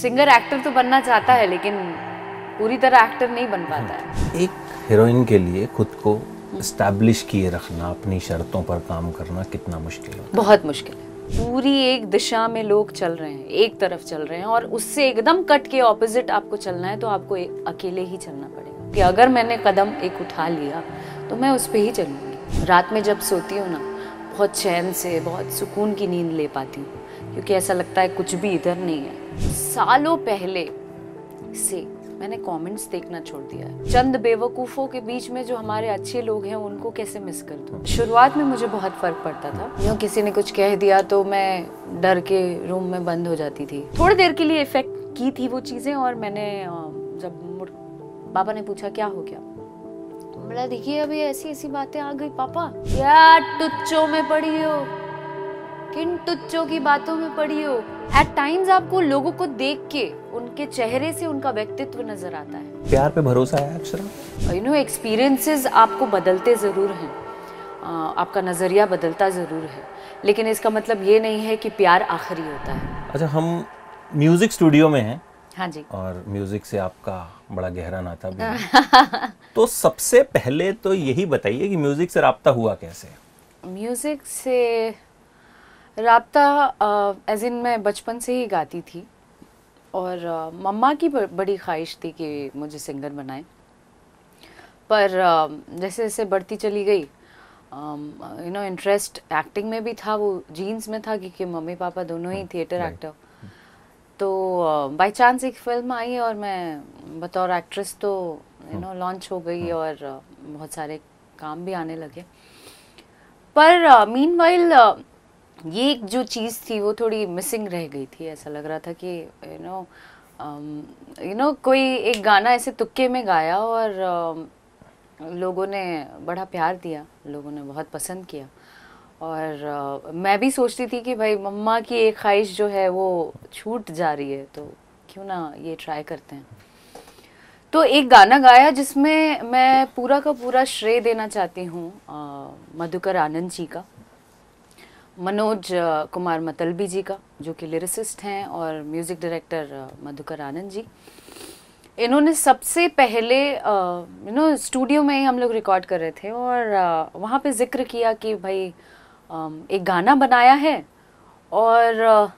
Singer actor तो बनना चाहता है लेकिन पूरी तरह एक्टर नहीं बन पाता है एक हीरोइन के लिए खुद को स्टैब्लिश किए रखना अपनी शर्तों पर काम करना कितना मुश्किल है बहुत मुश्किल है पूरी एक दिशा में लोग चल रहे हैं एक तरफ चल रहे हैं और उससे एकदम कट के ऑपोजिट आपको चलना है तो आपको अकेले ही चलना पड़ेगा कि अगर मैंने कदम एक उठा लिया तो मैं उस पर ही चलूँगी रात में जब सोती हूँ ना बहुत चैन से बहुत सुकून की नींद ले पाती हूँ क्योंकि ऐसा लगता है कुछ भी इधर नहीं है सालों पहले से मैंने कमेंट्स देखना छोड़ दिया है चंद बेवकूफ़ों के बीच में जो हमारे अच्छे लोग हैं उनको कैसे मिस कर दूँ शुरुआत में मुझे बहुत फ़र्क पड़ता था यूँ किसी ने कुछ कह दिया तो मैं डर के रूम में बंद हो जाती थी थोड़ी देर के लिए इफ़ेक्ट की थी वो चीज़ें और मैंने जब पापा ने पूछा क्या हो गया तो बोला देखिए अभी ऐसी ऐसी बातें आ गई पापा क्या टुच्चों में पड़ी हो किन टुच्चों की बातों में पड़ी हो एट टाइम्स आपको लोगों को देख के उनके चेहरे से उनका व्यक्तित्व नजर आता है प्यार पे भरोसा है अक्षरा यू नो एक्सपीरियंसेस आपको बदलते जरूर हैं uh, आपका नज़रिया बदलता ज़रूर है लेकिन इसका मतलब ये नहीं है कि प्यार आखिरी होता है अच्छा हम म्यूज़िक स्टूडियो में हैं हाँ जी और म्यूज़िक से आपका बड़ा गहरा नाता भी तो सबसे पहले तो यही बताइए कि म्यूज़िक से रहा हुआ कैसे म्यूज़िक से रबता एज इन मैं बचपन से ही गाती थी और आ, मम्मा की बड़ी ख्वाहिश थी कि मुझे सिंगर बनाए पर आ, जैसे जैसे बढ़ती चली गई यू नो इंटरेस्ट एक्टिंग में भी था वो जीन्स में था क्योंकि मम्मी पापा दोनों ही थिएटर हाँ, एक्टर हाँ। तो बाय चांस एक फिल्म आई और मैं बतौर एक्ट्रेस तो यू नो लॉन्च हो गई हाँ। और बहुत सारे काम भी आने लगे पर मीन uh, ये जो चीज़ थी वो थोड़ी मिसिंग रह गई थी ऐसा लग रहा था कि यू नो यू नो कोई एक गाना ऐसे तुक्के में गाया और uh, लोगों ने बड़ा प्यार दिया लोगों ने बहुत पसंद किया और uh, मैं भी सोचती थी कि भाई मम्मा की एक ख्वाहिश जो है वो छूट जा रही है तो क्यों ना ये ट्राई करते हैं तो एक गाना गाया जिसमें मैं पूरा का पूरा श्रेय देना चाहती हूँ uh, मधुकर आनंद जी का मनोज कुमार मतलबी जी का जो कि लिरिसिस्ट हैं और म्यूज़िक डायरेक्टर मधुकर आनंद जी इन्होंने सबसे पहले यू नो स्टूडियो में ही हम लोग रिकॉर्ड कर रहे थे और वहाँ पे जिक्र किया कि भाई एक गाना बनाया है और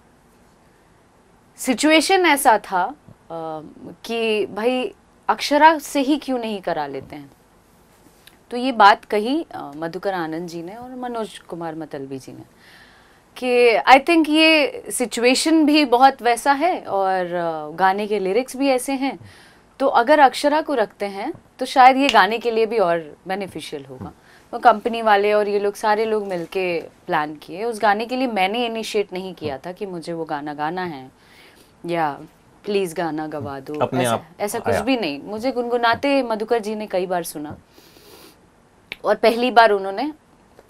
सिचुएशन ऐसा था कि भाई अक्षरा से ही क्यों नहीं करा लेते हैं तो ये बात कही मधुकर आनंद जी ने और मनोज कुमार मतलबी जी ने कि आई थिंक ये सिचुएशन भी बहुत वैसा है और गाने के लिरिक्स भी ऐसे हैं तो अगर अक्षरा को रखते हैं तो शायद ये गाने के लिए भी और बेनिफिशियल होगा वो तो कंपनी वाले और ये लोग सारे लोग मिलके प्लान किए उस गाने के लिए मैंने इनिशिएट नहीं किया था कि मुझे वो गाना गाना है या प्लीज़ गाना गवा दो ऐसा, ऐसा कुछ भी नहीं मुझे गुनगुनाते मधुकर जी ने कई बार सुना और पहली बार उन्होंने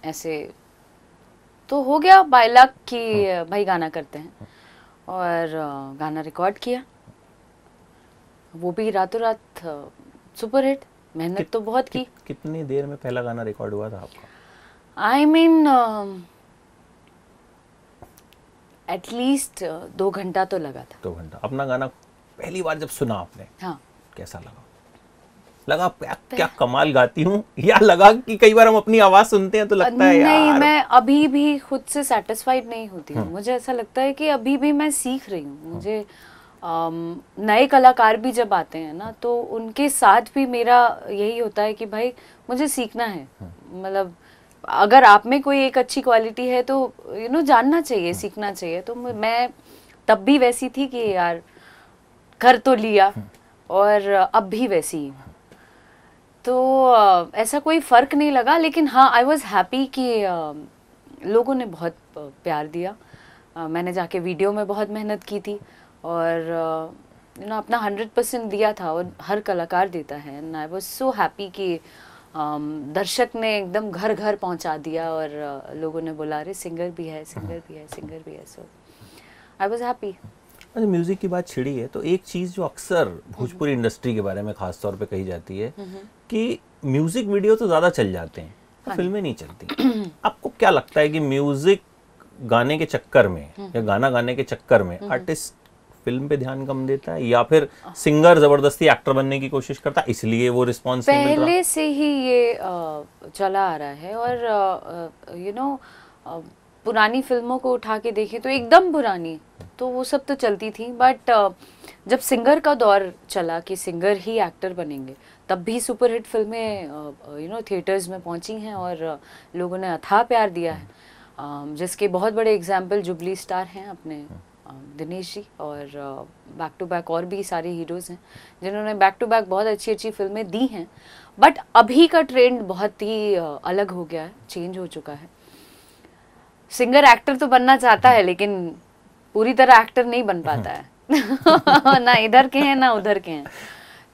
ऐसे तो हो गया बाय कि हाँ। भाई गाना करते हैं और गाना रिकॉर्ड किया वो भी रातों रात सुपर हिट मेहनत तो बहुत की कि, कितनी देर में पहला गाना रिकॉर्ड हुआ था आपका आई मीन एटलीस्ट दो घंटा तो लगा था दो घंटा अपना गाना पहली बार जब सुना आपने हाँ कैसा लगा लगा क्या क्या कमाल गाती हूँ या लगा कि कई बार हम अपनी आवाज सुनते हैं तो लगता है नहीं मैं अभी भी खुद से सेटिस्फाइड नहीं होती हूँ हम्म। मुझे ऐसा लगता है कि अभी भी मैं सीख रही हूँ हम्म। मुझे नए कलाकार भी जब आते हैं ना तो उनके साथ भी मेरा यही होता है कि भाई मुझे सीखना है हम्म। मतलब अगर आप में कोई एक अच्छी क्वालिटी है तो यू नो जानना चाहिए सीखना चाहिए तो मैं तब भी वैसी थी कि यार कर तो लिया और अब भी वैसी ही तो ऐसा कोई फ़र्क नहीं लगा लेकिन हाँ आई वॉज़ हैप्पी कि लोगों ने बहुत प्यार दिया मैंने जाके वीडियो में बहुत मेहनत की थी और यू नो अपना हंड्रेड परसेंट दिया था और हर कलाकार देता है and I was so happy कि दर्शक ने एकदम घर घर पहुंचा दिया और लोगों ने बोला अरे सिंगर भी है सिंगर हम्म। भी है सिंगर भी है सो आई वॉज हैप्पी अरे म्यूज़िक की बात छिड़ी है तो एक चीज़ जो अक्सर भोजपुरी हम्म। इंडस्ट्री के बारे में खास तौर पे कही जाती है हम्म हम्म। कि म्यूज़िक वीडियो तो ज़्यादा चल जाते हैं तो फिल्में नहीं चलती आपको क्या लगता है कि म्यूज़िक गाने के चक्कर में या गाना गाने के चक्कर में आर्टिस्ट फिल्म पे ध्यान कम देता है या फिर हाँ। सिंगर जबरदस्ती एक्टर बनने की कोशिश करता है इसलिए वो रिस्पॉन्स पहले से ही ये चला आ रहा है और यू नो पुरानी फिल्मों को उठा के देखें तो एकदम पुरानी तो वो सब तो चलती थी बट uh, जब सिंगर का दौर चला कि सिंगर ही एक्टर बनेंगे तब भी सुपरहिट फिल्में यू uh, नो थिएटर्स में पहुंची हैं और uh, लोगों ने अथाह प्यार दिया है um, जिसके बहुत बड़े एग्जाम्पल जुबली स्टार हैं अपने um, दिनेश जी और बैक टू बैक और भी सारे हीरोज़ हैं जिन्होंने बैक टू बैक बहुत अच्छी अच्छी फिल्में दी हैं बट अभी का ट्रेंड बहुत ही अलग हो गया है चेंज हो चुका है सिंगर एक्टर तो बनना चाहता है लेकिन पूरी तरह एक्टर नहीं बन पाता है ना इधर के हैं ना उधर के हैं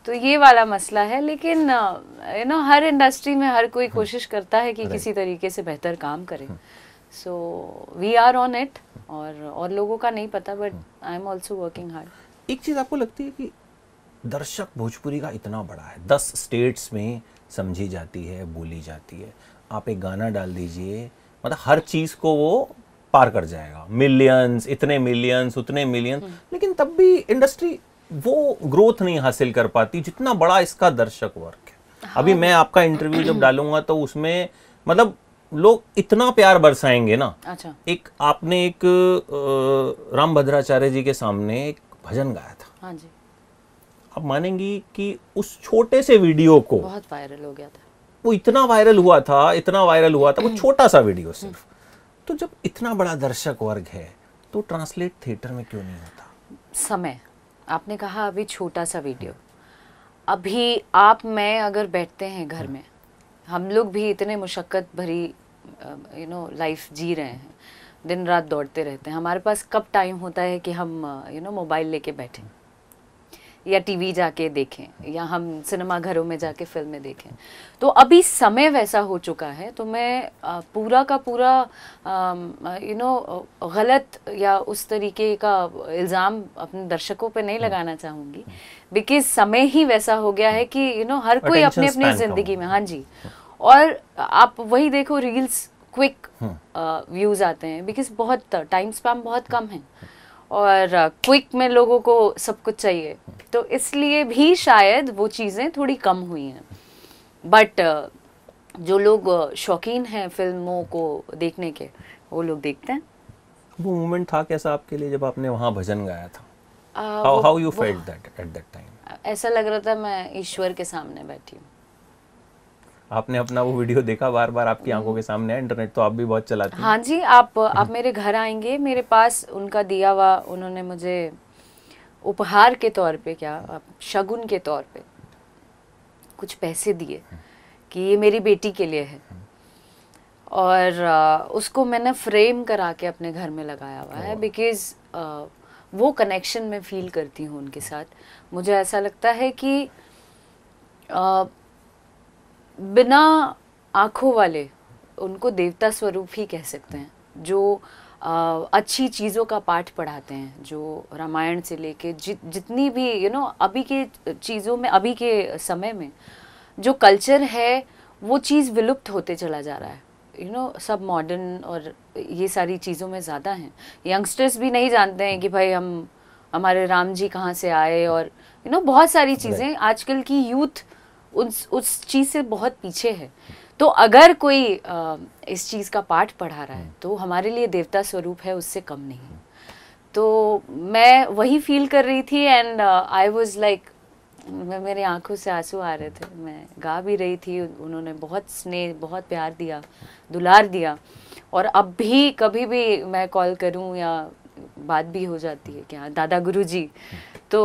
तो ये वाला मसला है लेकिन यू uh, नो हर इंडस्ट्री में हर कोई कोशिश करता है कि किसी तरीके से बेहतर काम करे so we are on it और और लोगों का नहीं पता but I am also working hard एक चीज़ आपको लगती है कि दर्शक भोजपुरी का इतना बड़ा है दस स्टेट्स में समझी जाती है बोली जाती है आप एक गाना डाल दीजिए मतलब हर चीज़ को वो पार कर जाएगा मिलियंस इतने मिलियंस उतने मिलियन हम्म। लेकिन तब भी इंडस्ट्री वो ग्रोथ नहीं हासिल कर पाती जितना बड़ा इसका दर्शक वर्ग है हाँ। अभी मैं आपका इंटरव्यू जब डालूंगा तो उसमें मतलब लोग इतना प्यार बरसाएंगे ना अच्छा एक आपने एक राम भद्राचार्य जी के सामने एक भजन गाया था हाँ जी आप मानेंगी कि उस छोटे से वीडियो को बहुत वायरल हो गया था वो इतना वायरल हुआ था इतना वायरल हुआ था वो हम्म। छोटा सा वीडियो हम्म। सिर्फ तो जब इतना बड़ा दर्शक वर्ग है तो ट्रांसलेट थिएटर में क्यों नहीं होता समय आपने कहा अभी छोटा सा वीडियो हम्म। अभी आप मैं अगर बैठते हैं घर में हम लोग भी इतने मुशक्क़त भरी यू नो लाइफ जी रहे हैं दिन रात दौड़ते रहते हैं हमारे पास कब टाइम होता है कि हम यू नो मोबाइल लेके बैठें या टीवी जाके देखें या हम सिनेमा घरों में जाके फिल्में देखें तो अभी समय वैसा हो चुका है तो मैं पूरा का पूरा यू नो गलत या उस तरीके का इल्ज़ाम अपने दर्शकों पे नहीं हम्म। लगाना चाहूँगी बिकॉज समय ही वैसा हो गया है कि यू नो हर कोई अपने अपनी ज़िंदगी में हाँ जी हम्म। और आप वही देखो रील्स क्विक व्यूज़ आते हैं बिकॉज बहुत टाइम स्पैम बहुत कम है हम्म। और क्विक में लोगों को सब कुछ चाहिए तो इसलिए भी शायद वो चीज़ें थोड़ी कम हुई हैं बट जो लोग शौकीन हैं फिल्मों को देखने के वो लोग देखते हैं वो मोमेंट था कैसा आपके लिए जब आपने वहाँ भजन गाया था how you felt that at that time ऐसा लग रहा था मैं ईश्वर के सामने बैठी हूँ आपने अपना वो वीडियो देखा बार बार आपकी आंखों के सामने है इंटरनेट तो आप भी बहुत चलाती हाँ जी आप आप मेरे घर आएंगे मेरे पास उनका दिया हुआ उन्होंने मुझे उपहार के तौर पे क्या शगुन के तौर पे कुछ पैसे दिए कि ये मेरी बेटी के लिए है और उसको मैंने फ्रेम करा के अपने घर में लगाया हुआ है बिकॉज वो कनेक्शन मैं फील करती हूँ उनके साथ मुझे ऐसा लगता है कि आ, बिना आँखों वाले उनको देवता स्वरूप ही कह सकते हैं जो आ, अच्छी चीज़ों का पाठ पढ़ाते हैं जो रामायण से लेके जि, जितनी भी यू you नो know, अभी के चीज़ों में अभी के समय में जो कल्चर है वो चीज़ विलुप्त होते चला जा रहा है यू you नो know, सब मॉडर्न और ये सारी चीज़ों में ज़्यादा हैं यंगस्टर्स भी नहीं जानते हैं कि भाई हम हमारे राम जी कहाँ से आए और यू you नो know, बहुत सारी चीज़ें आजकल की यूथ उस उस चीज़ से बहुत पीछे है तो अगर कोई आ, इस चीज़ का पाठ पढ़ा रहा है हम्म। तो हमारे लिए देवता स्वरूप है उससे कम नहीं तो मैं वही फील कर रही थी एंड आई वॉज लाइक मैं मेरे आंखों से आंसू आ रहे थे मैं गा भी रही थी उन्होंने बहुत स्नेह बहुत प्यार दिया दुलार दिया और अब भी कभी भी मैं कॉल करूं या बात भी हो जाती है कि हाँ दादा गुरु जी तो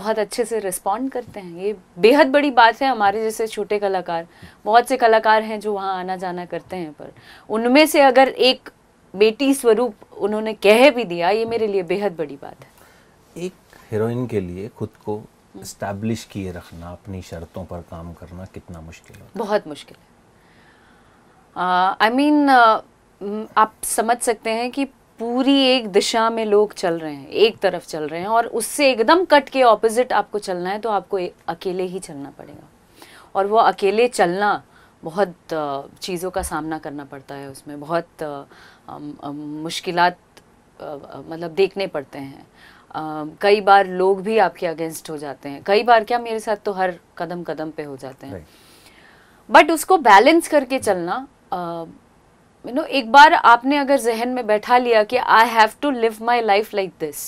बहुत अच्छे से रिस्पॉन्ड करते हैं ये बेहद बड़ी बात है हमारे जैसे छोटे कलाकार बहुत से कलाकार हैं जो वहाँ आना जाना करते हैं पर उनमें से अगर एक बेटी स्वरूप उन्होंने कह भी दिया ये मेरे लिए बेहद बड़ी बात है एक हीरोइन के लिए खुद को इस्टेब्लिश हम्म। किए रखना अपनी शर्तों पर काम करना कितना मुश्किल है बहुत मुश्किल है आई मीन I mean, आप समझ सकते हैं कि पूरी एक दिशा में लोग चल रहे हैं एक तरफ चल रहे हैं और उससे एकदम कट के ऑपोजिट आपको चलना है तो आपको अकेले ही चलना पड़ेगा और वो अकेले चलना बहुत चीज़ों का सामना करना पड़ता है उसमें बहुत मुश्किल मतलब देखने पड़ते हैं कई बार लोग भी आपके अगेंस्ट हो जाते हैं कई बार क्या मेरे साथ तो हर कदम कदम पे हो जाते हैं बट उसको बैलेंस करके चलना यू नो एक बार आपने अगर जहन में बैठा लिया कि I have to live my life like this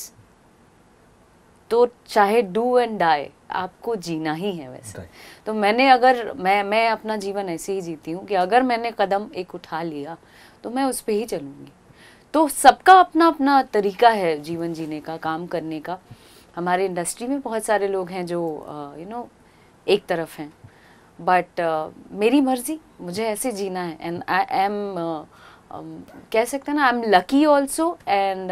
तो चाहे डू एंड डाई आपको जीना ही है वैसे तो मैंने अगर मैं मैं अपना जीवन ऐसे ही जीती हूँ कि अगर मैंने कदम एक उठा लिया तो मैं उस पर ही चलूँगी तो सबका अपना अपना तरीका है जीवन जीने का काम करने का हमारे इंडस्ट्री में बहुत सारे लोग हैं जो यू uh, नो एक तरफ हैं बट uh, मेरी मर्जी मुझे ऐसे जीना है एंड आई एम कह सकते हैं ना I am lucky also and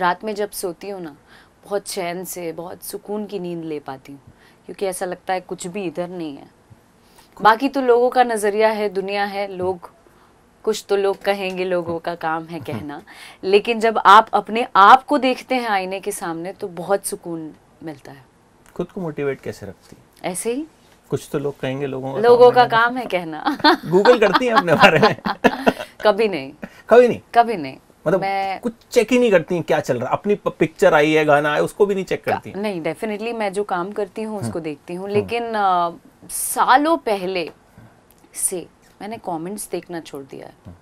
रात में जब सोती हूँ ना बहुत चैन से बहुत सुकून की नींद ले पाती हूँ क्योंकि ऐसा लगता है कुछ भी इधर नहीं है बाकी तो लोगों का नज़रिया है दुनिया है लोग कुछ तो लोग कहेंगे लोगों का काम है कहना लेकिन जब आप अपने आप को देखते हैं आईने के सामने तो बहुत सुकून मिलता है खुद को मोटिवेट कैसे रखती ऐसे ही कुछ तो लोग कहेंगे लोगों का लोगों का काम है कहना गूगल करती है अपने बारे में कभी नहीं कभी नहीं कभी नहीं मतलब मैं कुछ चेक ही नहीं करती है क्या चल रहा अपनी पिक्चर आई है गाना आया उसको भी नहीं चेक करती नहीं डेफिनेटली मैं जो काम करती हूँ उसको हाँ। देखती हूँ हाँ। लेकिन आ, सालों पहले से मैंने कमेंट्स देखना छोड़ दिया है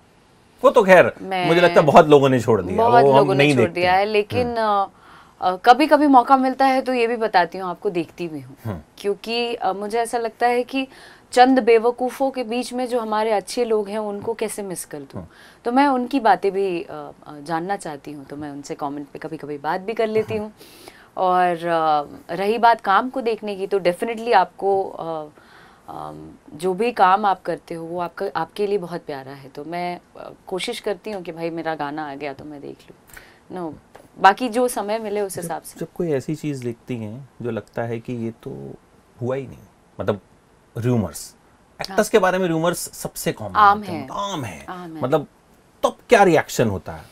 वो तो खैर मुझे लगता है बहुत लोगों ने छोड़ दिया बहुत वो लोगों ने छोड़ दिया है लेकिन हाँ। कभी कभी मौका मिलता है तो ये भी बताती हूँ आपको देखती भी हूँ हम्म। क्योंकि मुझे ऐसा लगता है कि चंद बेवकूफ़ों के बीच में जो हमारे अच्छे लोग हैं उनको कैसे मिस कर दूँ हम्म। तो मैं उनकी बातें भी जानना चाहती हूँ तो मैं उनसे कमेंट पे कभी कभी बात भी कर लेती हम्म। हूँ और रही बात काम को देखने की तो डेफिनेटली आपको जो भी काम आप करते हो वो आपका आपके लिए बहुत प्यारा है तो मैं कोशिश करती हूँ कि भाई मेरा गाना आ गया तो मैं देख लूँ नो बाकी जो समय मिले उस हिसाब से जब कोई ऐसी चीज़ लिखती हैं जो लगता है कि ये तो हुआ ही नहीं मतलब रूमर्स एक्टर्स हाँ। के बारे में रूमर्स सबसे कॉमन आम, है आम है मतलब तब तो क्या रिएक्शन होता है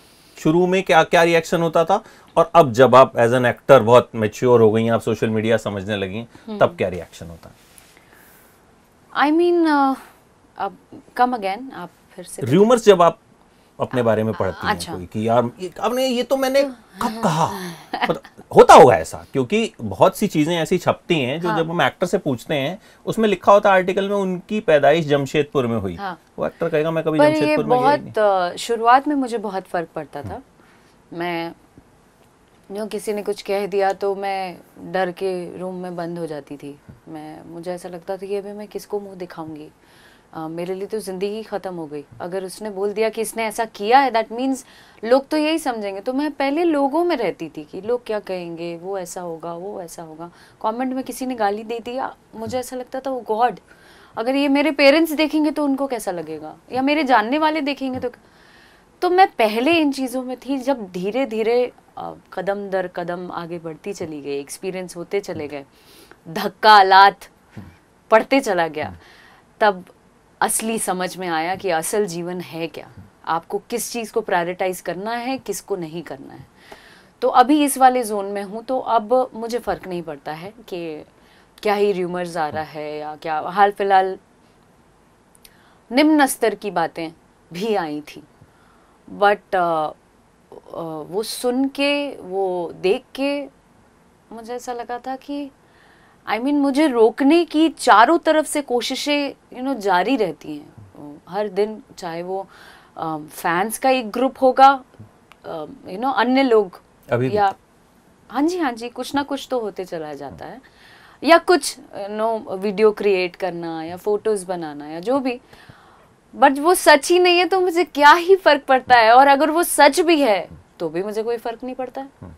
शुरू में क्या क्या रिएक्शन होता था और अब जब आप एज एन एक्टर बहुत मेच्योर हो गई आप सोशल मीडिया समझने लगी हम्म। तब क्या रिएक्शन होता है I I mean mean, uh, अब कम अगेन आप फिर से र्यूमर्स जब आप अपने बारे में पढ़ती अच्छा। हैं कोई कि यार आपने ये तो मैंने कब कहा होता होगा ऐसा क्योंकि बहुत सी चीज़ें ऐसी छपती हैं जो हाँ। जब हम एक्टर से पूछते हैं उसमें लिखा होता है आर्टिकल में उनकी पैदाइश जमशेदपुर में हुई हाँ। वो एक्टर कहेगा मैं कभी जमशेदपुर में बहुत शुरुआत में मुझे बहुत फर्क पड़ता था हाँ। मैं जो किसी ने कुछ कह दिया तो मैं डर के रूम में बंद हो जाती थी मैं मुझे ऐसा लगता था कि अभी मैं किसको मुंह दिखाऊंगी मेरे लिए तो ज़िंदगी ख़त्म हो गई अगर उसने बोल दिया कि इसने ऐसा किया है दैट मीन्स लोग तो यही समझेंगे तो मैं पहले लोगों में रहती थी कि लोग क्या कहेंगे वो ऐसा होगा वो ऐसा होगा कमेंट में किसी ने गाली दे दी मुझे ऐसा लगता था वो oh गॉड अगर ये मेरे पेरेंट्स देखेंगे तो उनको कैसा लगेगा या मेरे जानने वाले देखेंगे तो तो मैं पहले इन चीज़ों में थी जब धीरे धीरे कदम दर कदम आगे बढ़ती चली गई एक्सपीरियंस होते चले गए धक्का लात पढ़ते चला गया तब असली समझ में आया कि असल जीवन है क्या आपको किस चीज़ को प्रायोरिटाइज करना है किसको नहीं करना है तो अभी इस वाले जोन में हूँ तो अब मुझे फ़र्क नहीं पड़ता है कि क्या ही र्यूमर्स आ रहा है या क्या हाल फिलहाल निम्न स्तर की बातें भी आई थी बट वो सुन के वो देख के मुझे ऐसा लगा था कि आई I मीन mean, मुझे रोकने की चारों तरफ से कोशिशें यू नो जारी रहती हैं हर दिन चाहे वो फैंस का एक ग्रुप होगा यू नो अन्य लोग अभी या हाँ जी हाँ जी कुछ ना कुछ तो होते चला जाता है या कुछ नो वीडियो क्रिएट करना या फोटोज बनाना या जो भी बट वो सच ही नहीं है तो मुझे क्या ही फर्क पड़ता है और अगर वो सच भी है तो भी मुझे कोई फर्क नहीं पड़ता है हम्म।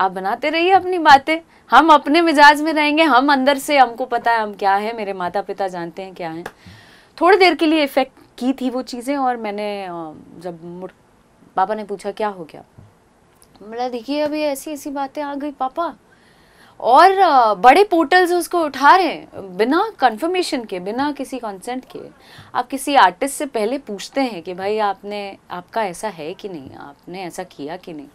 आप बनाते रहिए अपनी बातें हम अपने मिजाज में रहेंगे हम अंदर से हमको पता है हम क्या है मेरे माता पिता जानते हैं क्या है थोड़ी देर के लिए इफ़ेक्ट की थी वो चीज़ें और मैंने जब पापा ने पूछा क्या हो गया बोला देखिए अभी ऐसी ऐसी बातें आ गई पापा और बड़े पोर्टल्स उसको उठा रहे हैं बिना कंफर्मेशन के बिना किसी कंसेंट के आप किसी आर्टिस्ट से पहले पूछते हैं कि भाई आपने आपका ऐसा है कि नहीं आपने ऐसा किया कि नहीं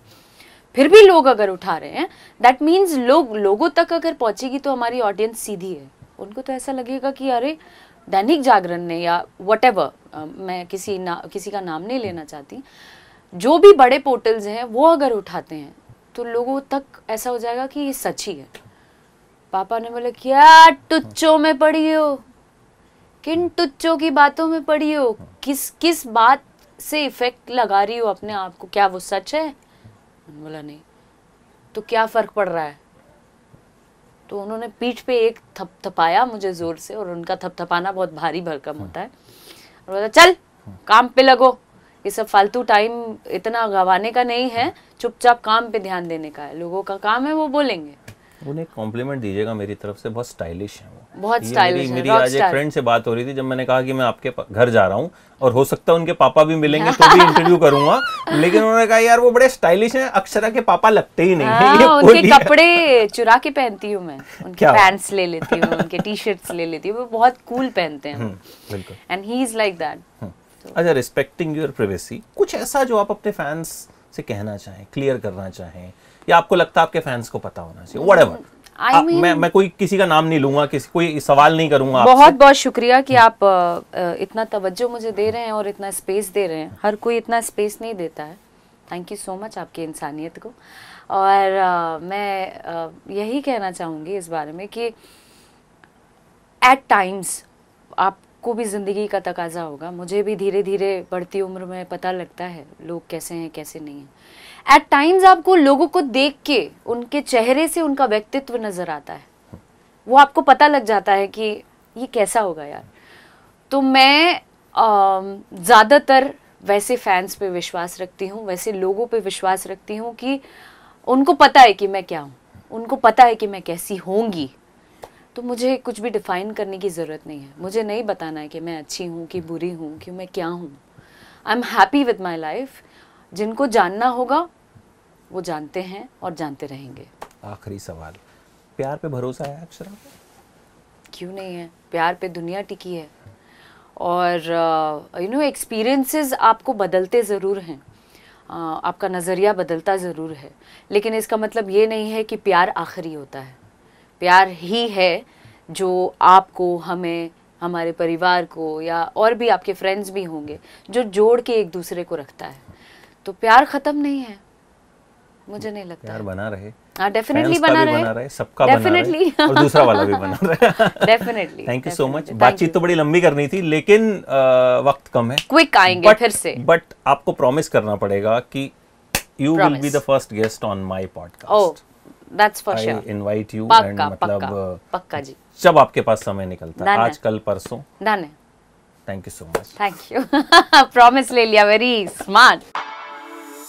फिर भी लोग अगर उठा रहे हैं दैट मीन्स लोग लोगों तक अगर पहुंचेगी तो हमारी ऑडियंस सीधी है उनको तो ऐसा लगेगा कि अरे दैनिक जागरण ने या वट मैं किसी ना किसी का नाम नहीं लेना चाहती जो भी बड़े पोर्टल्स हैं वो अगर उठाते हैं तो लोगों तक ऐसा हो जाएगा कि ये सच ही है पापा ने बोला क्या टुच्चों में पड़ी हो किन टुच्चों की बातों में पड़ी हो किस किस बात से इफेक्ट लगा रही हो अपने आप को क्या वो सच है बोला नहीं तो क्या फ़र्क पड़ रहा है तो उन्होंने पीठ पे एक थप थपाया मुझे ज़ोर से और उनका थपथपाना बहुत भारी भरकम हाँ। होता है और बोला चल हाँ। काम पे लगो ये सब फालतू टाइम इतना गवाने का नहीं है हाँ। चुपचाप काम पे ध्यान देने का है लोगों का काम है वो बोलेंगे उन्हें कॉम्प्लीमेंट दीजिएगा मेरी तरफ से बहुत स्टाइलिश है बहुत स्टाइलिश मेरी आज एक फ्रेंड से बात हो रही थी जब मैंने कहा कि मैं आपके घर जा रहा हूँ और हो सकता है उनके पापा भी मिलेंगे तो भी इंटरव्यू करूंगा लेकिन उन्होंने कहा यार वो बड़े स्टाइलिश हैं अक्षरा के पापा लगते ही नहीं आ, हाँ, उनके कपड़े चुरा के पहनती हूँ मैं उनके पैंट्स ले लेती हूँ उनके टी शर्ट ले लेती हूँ वो बहुत कूल पहनते हैं and he is like that अच्छा रिस्पेक्टिंग योर प्रिवेसी कुछ ऐसा जो आप अपने फैंस से कहना चाहें क्लियर करना चाहें या आपको लगता है आपके फैंस को पता होना चाहिए वट hmm, I हाँ, mean, मैं मैं कोई किसी का नाम नहीं लूंगा किसी कोई सवाल नहीं करूंगा बहुत बहुत शुक्रिया कि आप इतना तवज्जो मुझे दे रहे हैं और इतना स्पेस दे रहे हैं हर कोई इतना स्पेस नहीं देता है थैंक यू सो मच आपकी इंसानियत को और आ, मैं आ, यही कहना चाहूँगी इस बारे में कि एट टाइम्स आपको भी ज़िंदगी का तकाजा होगा मुझे भी धीरे धीरे बढ़ती उम्र में पता लगता है लोग कैसे हैं कैसे नहीं हैं एट टाइम्स आपको लोगों को देख के उनके चेहरे से उनका व्यक्तित्व नजर आता है वो आपको पता लग जाता है कि ये कैसा होगा यार तो मैं ज़्यादातर वैसे फैंस पे विश्वास रखती हूँ वैसे लोगों पे विश्वास रखती हूँ कि उनको पता है कि मैं क्या हूँ उनको पता है कि मैं कैसी होंगी तो मुझे कुछ भी डिफ़ाइन करने की ज़रूरत नहीं है मुझे नहीं बताना है कि मैं अच्छी हूँ कि बुरी हूँ कि मैं क्या हूँ I am happy with my life जिनको जानना होगा वो जानते हैं और जानते रहेंगे आखिरी सवाल प्यार पे भरोसा है अक्षर क्यों नहीं है प्यार पे दुनिया टिकी है और यू नो एक्सपीरियंसेस आपको बदलते ज़रूर हैं uh, आपका नज़रिया बदलता ज़रूर है लेकिन इसका मतलब ये नहीं है कि प्यार आखिरी होता है प्यार ही है जो आपको हमें हमारे परिवार को या और भी आपके फ्रेंड्स भी होंगे जो जोड़ के एक दूसरे को रखता है तो प्यार ख़त्म नहीं है मुझे नहीं लगता यार बना रहे डेफिनेटली हाँ, बना, रहे बना रहे सबका बना डेफिनेटली और दूसरा वाला भी बना रहे definitely thank you so much बातचीत तो बड़ी लंबी करनी थी लेकिन आ, वक्त कम है क्विक आएंगे but, फिर से बट आपको प्रॉमिस करना पड़ेगा कि you will be the first guest on my podcast oh that's for sure invite you and मतलब पक्का जी जब आपके पास समय निकलता है आज कल परसों डन है thank you so much thank you promise ले लिया वेरी स्मार्ट